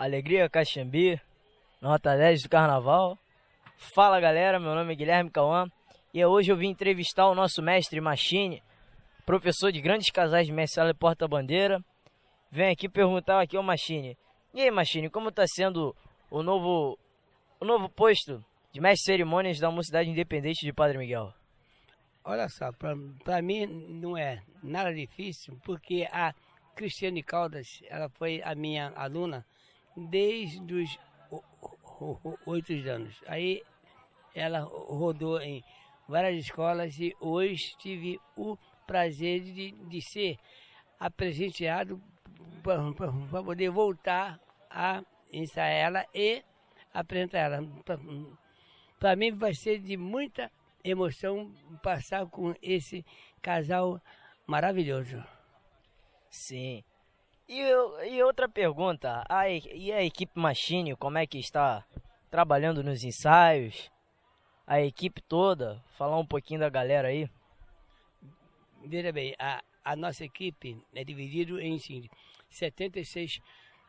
Alegria Caxambi, nota 10 do Carnaval. Fala galera, meu nome é Guilherme Cauã e é hoje eu vim entrevistar o nosso mestre Machine, professor de grandes casais de mestre e Porta-Bandeira. Vem aqui perguntar aqui ao Machine. E aí, Machine, como está sendo o novo, o novo posto de mestre cerimônias da Mocidade Independente de Padre Miguel? Olha só, para mim não é nada difícil, porque a Cristiane Caldas, ela foi a minha aluna desde os oito anos. Aí ela rodou em várias escolas e hoje tive o prazer de, de ser apresenteado para poder voltar a ensaiar ela e apresentar ela. Para mim vai ser de muita emoção passar com esse casal maravilhoso. Sim. E, e outra pergunta, a, e a equipe Machine, como é que está trabalhando nos ensaios? A equipe toda, falar um pouquinho da galera aí. Veja bem, a, a nossa equipe é dividida em sim, 76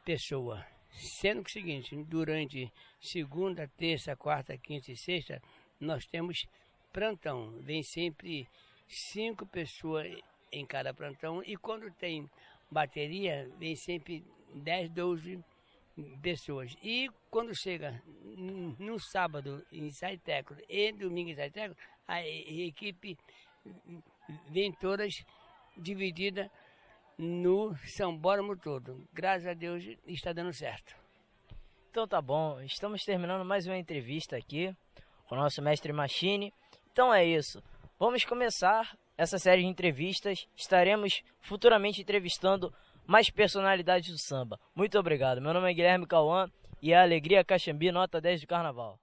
pessoas. Sendo que é o seguinte, durante segunda, terça, quarta, quinta e sexta, nós temos plantão. Vem sempre cinco pessoas em cada plantão. E quando tem bateria, vem sempre 10, 12 pessoas. E quando chega no sábado em Saiteco e domingo em Saiteco, a equipe vem todas dividida no sambódromo todo. Graças a Deus está dando certo. Então tá bom, estamos terminando mais uma entrevista aqui com o nosso mestre Machine. Então é isso. Vamos começar essa série de entrevistas. Estaremos futuramente entrevistando mais personalidades do samba. Muito obrigado. Meu nome é Guilherme Cauã e é a Alegria Caxambi, nota 10 do Carnaval.